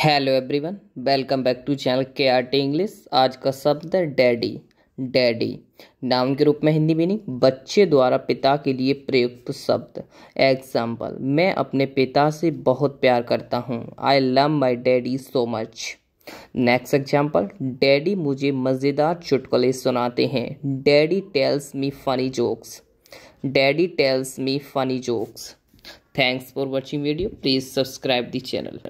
hello everyone welcome back to channel K R T English आज का शब्द है डैडी डैडी नाउन के रूप में हिंदी मीनिंग बच्चे द्वारा पिता के लिए प्रयुक्त शब्द एग्जाम्पल मैं अपने पिता से बहुत प्यार करता हूँ I love my daddy so much next example daddy मुझे मज़ेदार चुटकुले सुनाते हैं daddy tells me funny jokes daddy tells me funny jokes thanks for watching video please subscribe the channel